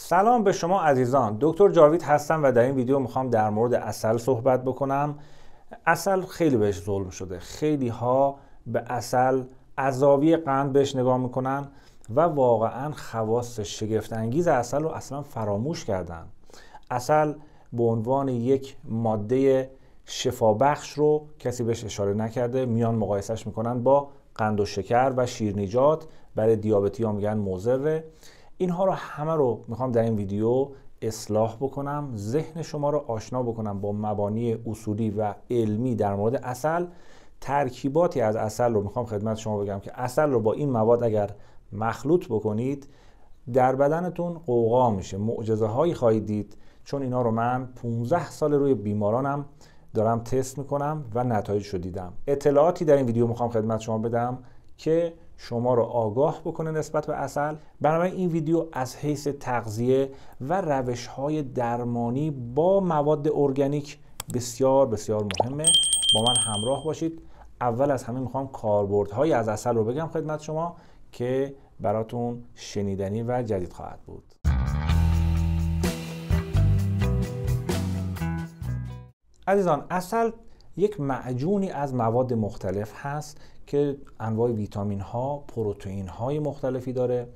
سلام به شما عزیزان دکتر جاوید هستم و در این ویدیو میخوام در مورد اصل صحبت بکنم اصل خیلی بهش ظلم شده خیلی ها به اصل عذابی قند بهش نگاه میکنن و واقعا خواست شگفت انگیز اصل رو اصلا فراموش کردن اصل به عنوان یک ماده شفابخش رو کسی بهش اشاره نکرده میان مقایسش میکنن با قند و شکر و شیرنیجات برای دیابتی ها میگن موزره اینها رو همه رو میخوام در این ویدیو اصلاح بکنم ذهن شما رو آشنا بکنم با مبانی اصولی و علمی در مورد اصل ترکیباتی از اصل رو میخوام خدمت شما بگم که اصل رو با این مواد اگر مخلوط بکنید در بدنتون قوقا میشه معجزه هایی خواهید دید چون اینا رو من 15 سال روی بیمارانم دارم تست میکنم و نتایج رو دیدم اطلاعاتی در این ویدیو میخوام خدمت شما بدم که شما رو آگاه بکنه نسبت به اصل بنابراین این ویدیو از حیث تغذیه و روش های درمانی با مواد ارگانیک بسیار بسیار مهمه با من همراه باشید اول از همه میخوام های از اصل رو بگم خدمت شما که براتون شنیدنی و جدید خواهد بود عزیزان اصل یک معجونی از مواد مختلف هست که انواع ویتامین ها پروتئین های مختلفی داره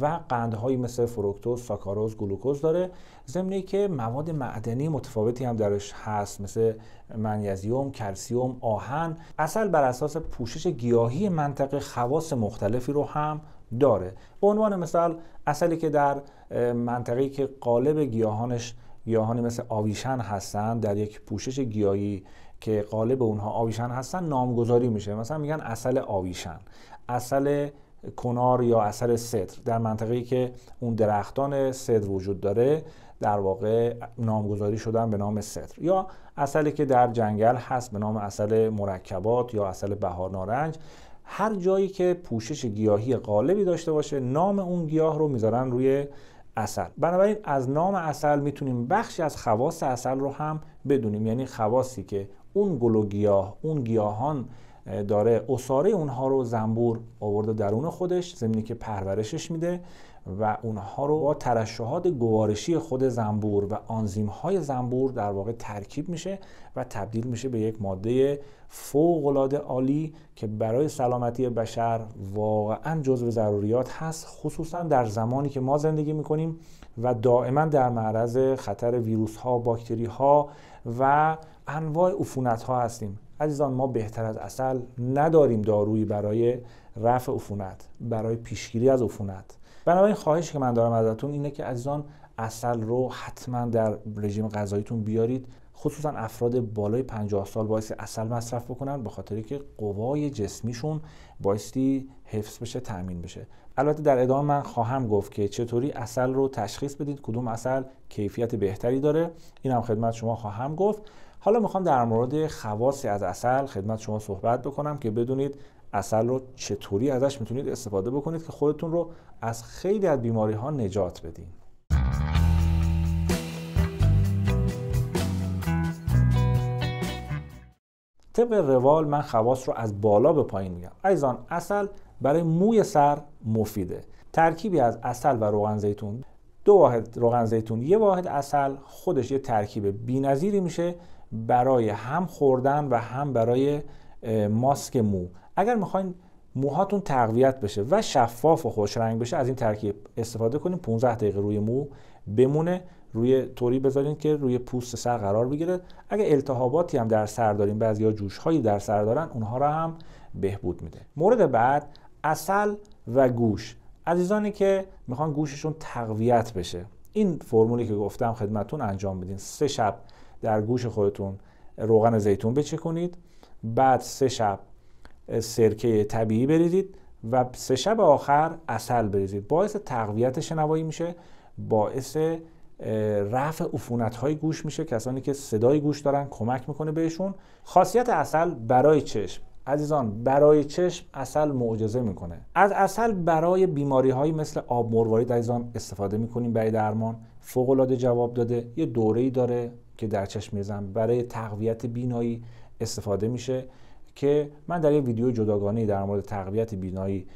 و قندهایی مثل فروکتوز، ساکاروز، گلوکوز داره ضمن که مواد معدنی متفاوتی هم درش هست مثل منیزیم، کلسیوم، آهن اصل بر اساس پوشش گیاهی منطقه خواص مختلفی رو هم داره به عنوان مثال اصلی که در منطقه‌ای که قالب گیاهانش گیاهانی مثل آویشن هستند در یک پوشش گیاهی که قالب اونها آویشن هستن نامگذاری میشه مثلا میگن اصل آویشن اصل کنار یا اصل صدر در منطقه‌ای که اون درختان صدر وجود داره در واقع نامگذاری شدن به نام صدر یا اصلی که در جنگل هست به نام اصل مرکبات یا اصل بهار نارنج هر جایی که پوشش گیاهی غالبی داشته باشه نام اون گیاه رو میذارن روی اصل بنابراین از نام اصل میتونیم بخشی از خواص اصل رو هم بدونیم یعنی خواصی که اون گل گیاه اون گیاهان داره اصاره اونها رو زنبور آورده درون خودش زمینی که پرورشش میده و اونها رو با ترشحات گوارشی خود زنبور و آنزیم های زنبور در واقع ترکیب میشه و تبدیل میشه به یک ماده فوقالعاده عالی که برای سلامتی بشر واقعا جزو ضروریات هست خصوصا در زمانی که ما زندگی میکنیم و دائما در معرض خطر ویروس ها باکتری ها و انواع عفونت ها هستیم عزیزان ما بهتر از اصل نداریم دارویی برای رفع عفونت برای پیشگیری از عفونت بنابراین خواهشی که من دارم ازتون اینه که عزیزان اصل رو حتما در رژیم غذاییتون بیارید خصوصا افراد بالای 50 سال باعث اصل مصرف بکنن به خاطر که قوای جسمیشون بایستی حفظ بشه تامین بشه البته در ادامه من خواهم گفت که چطوری اصل رو تشخیص بدید کدوم اصل کیفیت بهتری داره این هم خدمت شما خواهم گفت حالا میخوام در مورد خواصی از اصل خدمت شما صحبت بکنم که بدونید اصل رو چطوری ازش میتونید استفاده بکنید که خودتون رو از خیلی از بیماری ها نجات بدین طبق روال من خواست رو از بالا به پایین میگم ایزان اصل برای موی سر مفیده ترکیبی از اصل و روغن زیتون دو واحد روغن زیتون یه واحد اصل خودش یه ترکیب بی‌نظیری میشه برای هم خوردن و هم برای ماسک مو اگر میخواین موهاتون تقویت بشه و شفاف و خوش رنگ بشه از این ترکیب استفاده کنیم 15 دقیقه روی مو بمونه روی طوری بذارین که روی پوست سر قرار بگیره اگر التهاباتی هم در سر داریم جوش هایی در سر دارن اونها را هم بهبود میده مورد بعد اصل و گوش عزیزانی که میخوان گوششون تقویت بشه این فرمولی که گفتم خدمتون انجام بدین سه شب در گوش خودتون روغن زیتون بچکنید بعد سه شب سرکه طبیعی بریزید و سه شب آخر اصل بریزید باعث تقویت شنوایی میشه باعث رفع عفونت های گوش میشه کسانی که صدای گوش دارن کمک میکنه بهشون خاصیت اصل برای چشم عزیزان برای چشم اصل معجزه میکنه از اصل برای بیماری هایی مثل آب مروارید عزیزان استفاده میکنیم برای درمان فوق العاده جواب داده یه دوره ای داره که در چشم میزن برای تقویت بینایی استفاده میشه که من در یه ویدیو جداگانه در مورد تقویت بینایی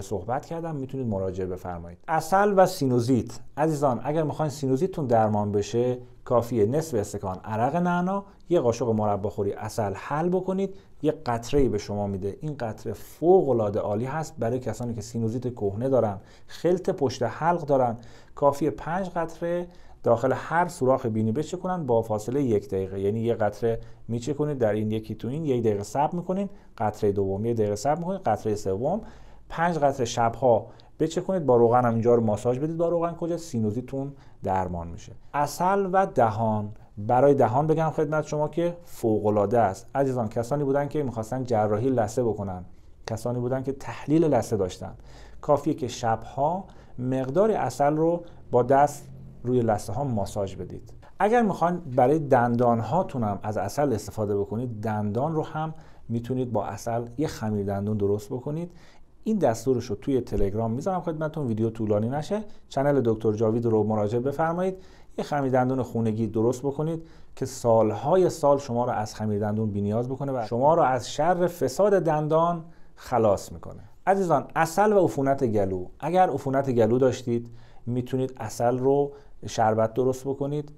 صحبت کردم میتونید مراجعه بفرمایید اصل و سینوزیت عزیزان اگر میخواین سینوزیتتون درمان بشه کافیه نصف استکان عرق نعنا یه قاشق مرباخوری اصل حل بکنید یه قطره به شما میده این قطره فوق العاده عالی هست برای کسانی که سینوزیت کهنه دارن خلط پشت حلق دارن کافیه 5 قطره داخل هر سوراخ بینی بچکنن با فاصله یک دقیقه یعنی یه قطره میچکنید در این یکی تو این یک دقیقه صبر میکنین قطره دوم یه دقیقه صبر میکنین قطره سوم پنج قطره شبها بچکنید با روغن هم اینجا رو ماساژ بدید با روغن کجا سینوزیتون درمان میشه اصل و دهان برای دهان بگم خدمت شما که فوق العاده است عزیزان کسانی بودن که میخواستن جراحی لثه بکنن کسانی بودن که تحلیل لثه داشتن کافیه که شبها مقداری اصل رو با دست روی لسه ها ماساژ بدید اگر میخواین برای دندان هاتون از اصل استفاده بکنید دندان رو هم میتونید با اصل یه خمیر دندون درست بکنید این دستورش رو توی تلگرام میذارم خدمتتون ویدیو طولانی نشه چنل دکتر جاوید رو مراجعه بفرمایید یه خمیر دندون خونگی درست بکنید که سالهای سال شما رو از خمیر دندون بینیاز بکنه و شما رو از شر فساد دندان خلاص میکنه عزیزان اصل و عفونت گلو اگر عفونت گلو داشتید میتونید اصل رو شربت درست بکنید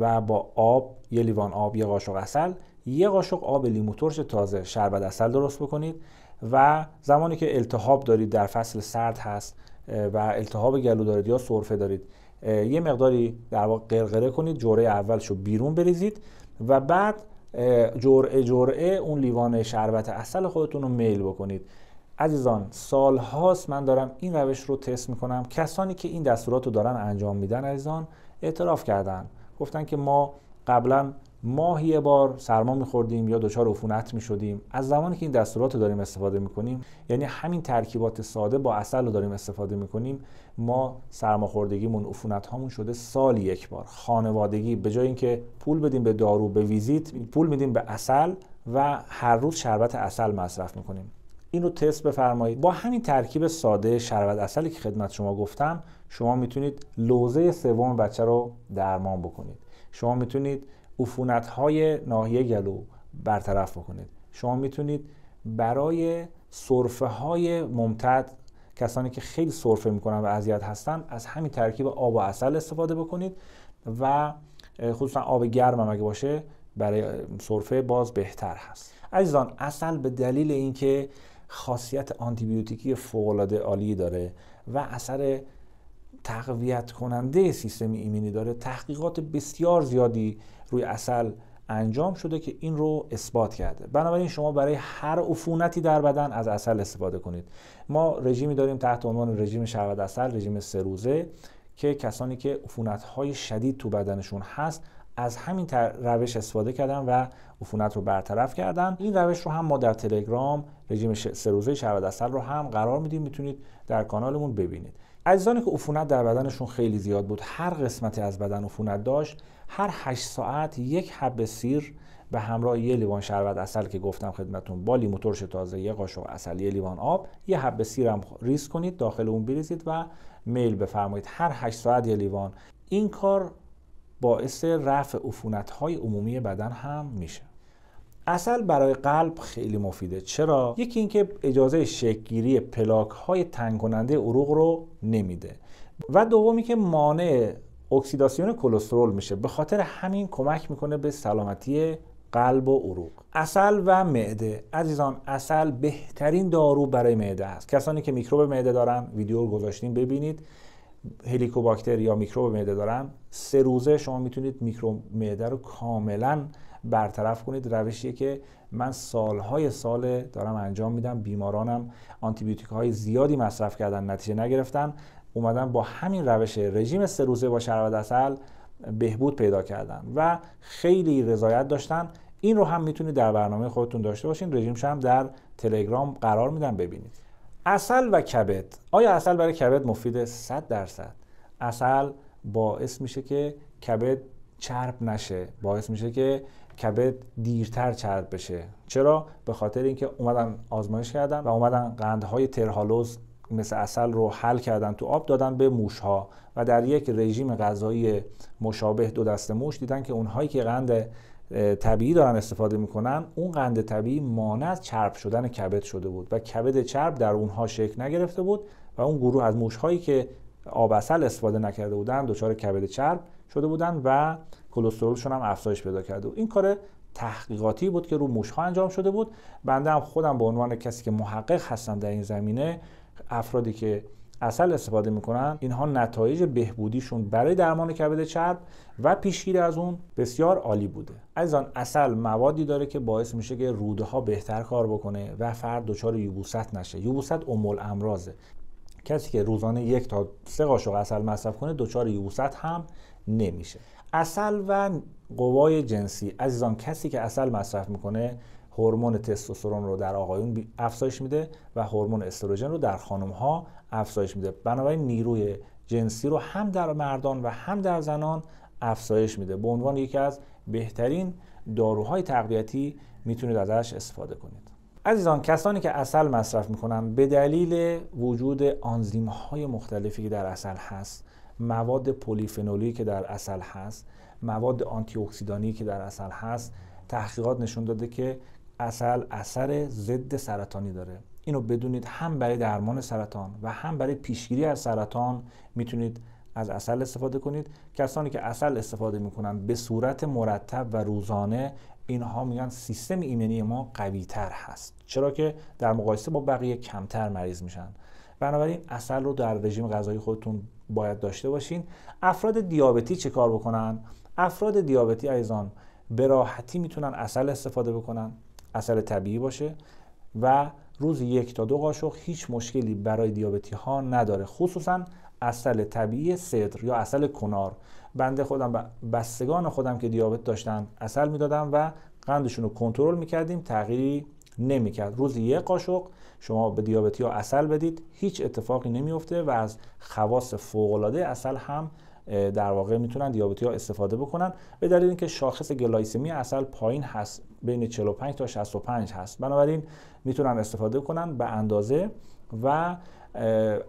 و با آب یه لیوان آب یه قاشق اصل یه قاشق آب لیمو ترش تازه شربت اصل درست بکنید و زمانی که التهاب دارید در فصل سرد هست و التهاب گلو دارید یا سرفه دارید یه مقداری در واقع قرقره کنید جوره اولشو بیرون بریزید و بعد جرعه جرعه اون لیوان شربت اصل خودتون رو میل بکنید عزیزان سال من دارم این روش رو تست میکنم کسانی که این دستورات رو دارن انجام میدن عزیزان اعتراف کردن گفتن که ما قبلا ماهی یه بار سرما میخوردیم یا دچار عفونت میشدیم از زمانی که این دستورات رو داریم استفاده میکنیم یعنی همین ترکیبات ساده با اصل رو داریم استفاده میکنیم ما سرماخوردگیمون افونت هامون شده سال یک بار خانوادگی به جای اینکه پول بدیم به دارو به ویزیت پول میدیم به اصل و هر روز شربت اصل مصرف میکنیم این رو تست بفرمایید با همین ترکیب ساده شربت اصلی که خدمت شما گفتم شما میتونید لوزه سوم بچه رو درمان بکنید شما میتونید عفونت های ناحیه گلو برطرف بکنید شما میتونید برای سرفه های ممتد کسانی که خیلی سرفه میکنن و اذیت هستن از همین ترکیب آب و اصل استفاده بکنید و خصوصا آب گرم هم اگه باشه برای سرفه باز بهتر هست عزیزان اصل به دلیل اینکه خاصیت آنتیبیوتیکی فوقالعاده عالی داره و اثر تقویت کننده سیستم ایمنی داره تحقیقات بسیار زیادی روی اصل انجام شده که این رو اثبات کرده بنابراین شما برای هر عفونتی در بدن از اصل استفاده کنید ما رژیمی داریم تحت عنوان رژیم شربت اصل رژیم سه روزه که کسانی که عفونت شدید تو بدنشون هست از همین روش استفاده کردم و عفونت رو برطرف کردم. این روش رو هم ما در تلگرام رژیم سه روزه شربت اصل رو هم قرار میدیم میتونید در کانالمون ببینید عزیزانی که عفونت در بدنشون خیلی زیاد بود هر قسمتی از بدن عفونت داشت هر 8 ساعت یک حب سیر به همراه یه لیوان شربت اصل که گفتم خدمتون بالی لیمو تازه یه قاشق اصل یه لیوان آب یه حب سیر هم ریز کنید داخل اون بریزید و میل بفرمایید هر 8 ساعت یه لیوان این کار باعث رفع عفونت های عمومی بدن هم میشه اصل برای قلب خیلی مفیده چرا یکی اینکه اجازه شکگیری پلاک های تنگ کننده عروق رو نمیده و دومی که مانع اکسیداسیون کلسترول میشه به خاطر همین کمک میکنه به سلامتی قلب و عروق اصل و معده عزیزان اصل بهترین دارو برای معده است کسانی که میکروب معده دارن ویدیو رو گذاشتیم ببینید هلیکوباکتر یا میکروب معده دارن سه روزه شما میتونید میکروب معده رو کاملا برطرف کنید روشیه که من سالهای سال دارم انجام میدم بیمارانم آنتیبیوتیک های زیادی مصرف کردن نتیجه نگرفتن اومدن با همین روش رژیم سه روزه با شربت اصل بهبود پیدا کردن و خیلی رضایت داشتن این رو هم میتونید در برنامه خودتون داشته باشین رژیمش هم در تلگرام قرار میدم ببینید اصل و کبد آیا اصل برای کبد مفیده 100 درصد اصل باعث میشه که کبد چرب نشه باعث میشه که کبد دیرتر چرب بشه چرا به خاطر اینکه اومدن آزمایش کردن و اومدن قندهای ترهالوز مثل اصل رو حل کردن تو آب دادن به موشها و در یک رژیم غذایی مشابه دو دست موش دیدن که اونهایی که قند طبیعی دارن استفاده میکنن اون قند طبیعی مانع از چرب شدن کبد شده بود و کبد چرب در اونها شکل نگرفته بود و اون گروه از موشهایی که آب اصل استفاده نکرده بودن دچار کبد چرب شده بودن و کلسترولشون هم افزایش پیدا کرده بود این کار تحقیقاتی بود که رو موشها انجام شده بود بنده هم خودم به عنوان کسی که محقق هستم در این زمینه افرادی که اصل استفاده میکنن اینها نتایج بهبودیشون برای درمان کبد چرب و پیشگیری از اون بسیار عالی بوده عزیزان اصل موادی داره که باعث میشه که روده ها بهتر کار بکنه و فرد دچار یبوست نشه یبوست امول امراضه کسی که روزانه یک تا سه قاشق اصل مصرف کنه دچار یبوست هم نمیشه اصل و قوای جنسی عزیزان کسی که اصل مصرف میکنه هورمون تستوسترون رو در آقایون افزایش میده و هورمون استروژن رو در خانم ها افزایش میده بنابراین نیروی جنسی رو هم در مردان و هم در زنان افزایش میده به عنوان یکی از بهترین داروهای تقویتی میتونید ازش استفاده کنید عزیزان کسانی که اصل مصرف میکنن به دلیل وجود آنزیم های مختلفی که در اصل هست مواد پلیفنولی که در اصل هست مواد آنتی که در اصل هست تحقیقات نشون داده که اصل اثر ضد سرطانی داره اینو بدونید هم برای درمان سرطان و هم برای پیشگیری از سرطان میتونید از اصل استفاده کنید کسانی که اصل استفاده میکنن به صورت مرتب و روزانه اینها میگن سیستم ایمنی ما قوی تر هست چرا که در مقایسه با بقیه کمتر مریض میشن بنابراین اصل رو در رژیم غذایی خودتون باید داشته باشین افراد دیابتی چه کار بکنن افراد دیابتی ایزان به راحتی میتونن اصل استفاده بکنن اصل طبیعی باشه و روز یک تا دو قاشق هیچ مشکلی برای دیابتی ها نداره خصوصا اصل طبیعی صدر یا اصل کنار بنده خودم و بستگان خودم که دیابت داشتن اصل میدادم و قندشون رو کنترل میکردیم تغییری نمیکرد روز یک قاشق شما به دیابتی ها اصل بدید هیچ اتفاقی نمیفته و از خواص فوق اصل هم در واقع میتونن دیابتی ها استفاده بکنن به دلیل اینکه شاخص گلایسمی اصل پایین هست بین 45 تا 65 هست بنابراین میتونن استفاده کنن به اندازه و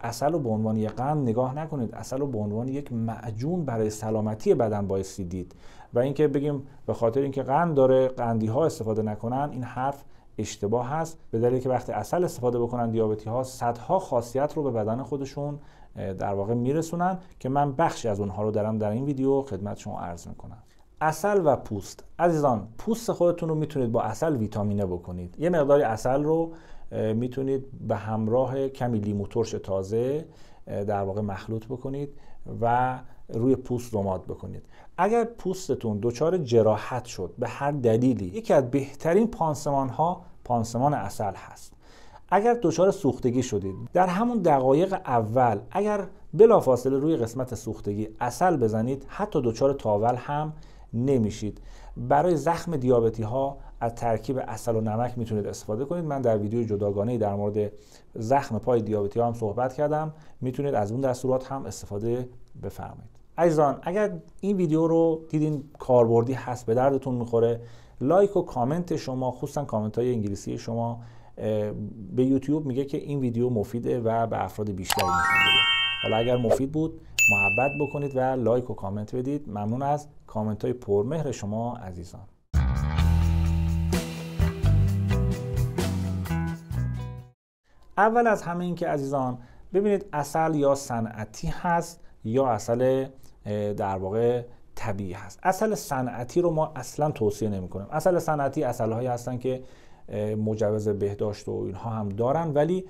اصل رو به عنوان یک قند نگاه نکنید اصل رو به عنوان یک معجون برای سلامتی بدن بایستی دید و اینکه بگیم به خاطر اینکه قند داره قندی ها استفاده نکنن این حرف اشتباه هست به دلیل که وقتی اصل استفاده بکنن دیابتی ها صدها خاصیت رو به بدن خودشون در واقع میرسونن که من بخشی از اونها رو دارم در این ویدیو خدمت شما عرض میکنم اصل و پوست عزیزان پوست خودتون رو میتونید با اصل ویتامینه بکنید یه مقداری اصل رو میتونید به همراه کمی لیمو ترش تازه در واقع مخلوط بکنید و روی پوست دماد بکنید اگر پوستتون دچار جراحت شد به هر دلیلی یکی از بهترین پانسمان ها پانسمان اصل هست اگر دچار سوختگی شدید در همون دقایق اول اگر بلافاصله روی قسمت سوختگی اصل بزنید حتی دچار تاول هم نمیشید برای زخم دیابتی ها از ترکیب اصل و نمک میتونید استفاده کنید من در ویدیو جداگانه در مورد زخم پای دیابتی ها هم صحبت کردم میتونید از اون دستورات هم استفاده بفرمایید عزیزان اگر این ویدیو رو دیدین کاربردی هست به دردتون میخوره لایک و کامنت شما خصوصا کامنت های انگلیسی شما به یوتیوب میگه که این ویدیو مفیده و به افراد بیشتری نشون بده حالا اگر مفید بود محبت بکنید و لایک و کامنت بدید ممنون از کامنت های پرمهر شما عزیزان اول از همه اینکه عزیزان ببینید اصل یا صنعتی هست یا اصل در واقع طبیعی هست اصل صنعتی رو ما اصلا توصیه نمی کنیم اصل صنعتی اصل هایی هستن که مجوز بهداشت و اینها هم دارن ولی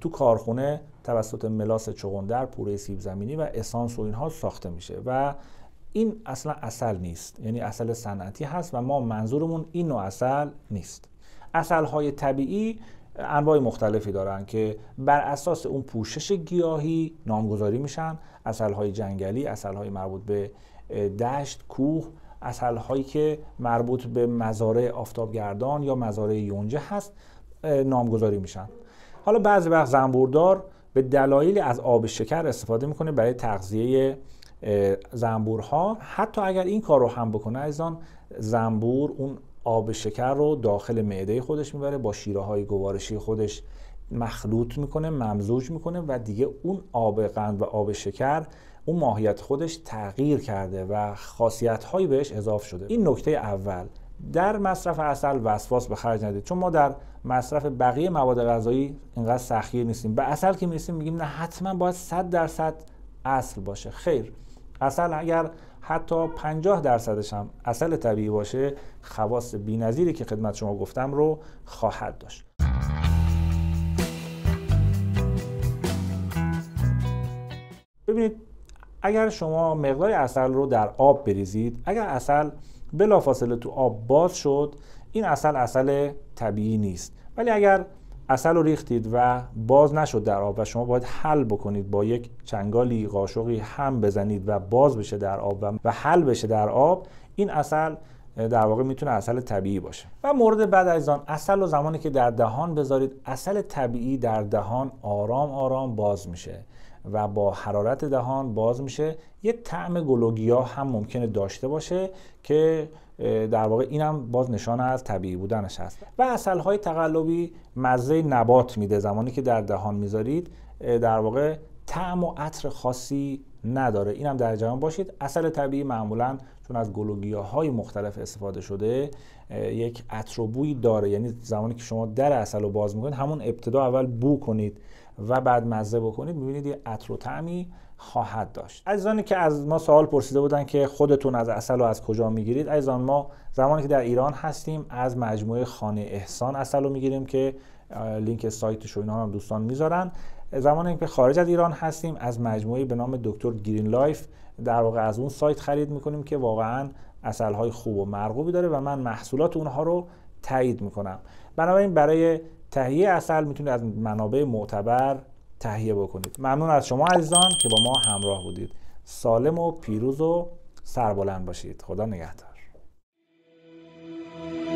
تو کارخونه توسط ملاس چغندر پوره سیب زمینی و اسانس و اینها ساخته میشه و این اصلا اصل نیست یعنی اصل صنعتی هست و ما منظورمون این نوع اصل نیست اصل های طبیعی انواع مختلفی دارن که بر اساس اون پوشش گیاهی نامگذاری میشن اصل های جنگلی اصل های مربوط به دشت کوه اصل هایی که مربوط به مزارع آفتابگردان یا مزارع یونجه هست نامگذاری میشن حالا بعضی وقت زنبوردار به دلایلی از آب شکر استفاده میکنه برای تغذیه زنبورها حتی اگر این کار رو هم بکنه ازان زنبور اون آب شکر رو داخل معده خودش میبره با شیره های گوارشی خودش مخلوط میکنه ممزوج میکنه و دیگه اون آب قند و آب شکر اون ماهیت خودش تغییر کرده و خاصیت هایی بهش اضاف شده این نکته اول در مصرف اصل وسواس به خرج ندید چون ما در مصرف بقیه مواد غذایی اینقدر سخیر نیستیم به اصل که میرسیم میگیم نه حتما باید 100 درصد اصل باشه خیر اصل اگر حتی 50 درصدش هم اصل طبیعی باشه خواص بی‌نظیری که خدمت شما گفتم رو خواهد داشت ببینید اگر شما مقدار اصل رو در آب بریزید اگر اصل بلافاصله تو آب باز شد این اصل اصل طبیعی نیست ولی اگر اصل رو ریختید و باز نشد در آب و شما باید حل بکنید با یک چنگالی قاشقی هم بزنید و باز بشه در آب و حل بشه در آب این اصل در واقع میتونه اصل طبیعی باشه و مورد بعد از آن اصل رو زمانی که در دهان بذارید اصل طبیعی در دهان آرام آرام باز میشه و با حرارت دهان باز میشه یه طعم گلوگیا هم ممکنه داشته باشه که در واقع اینم باز نشان از طبیعی بودنش هست و اصل های تقلبی مزه نبات میده زمانی که در دهان میذارید در واقع طعم و عطر خاصی نداره اینم در جهان باشید اصل طبیعی معمولا چون از های مختلف استفاده شده یک عطر و بوی داره یعنی زمانی که شما در اصل رو باز میکنید همون ابتدا اول بو کنید و بعد مزه بکنید میبینید یه عطر و طعمی خواهد داشت عزیزانی که از ما سوال پرسیده بودن که خودتون از اصل رو از کجا میگیرید عزیزان ما زمانی که در ایران هستیم از مجموعه خانه احسان اصل رو میگیریم که لینک سایتش رو اینا هم دوستان میذارن زمانی که خارج از ایران هستیم از مجموعه به نام دکتر گرین لایف در واقع از اون سایت خرید میکنیم که واقعا های خوب و مرغوبی داره و من محصولات اونها رو تایید میکنم بنابراین برای تهیه اصل میتونید از منابع معتبر تهیه بکنید ممنون از شما عزیزان که با ما همراه بودید سالم و پیروز و سربلند باشید خدا نگهدار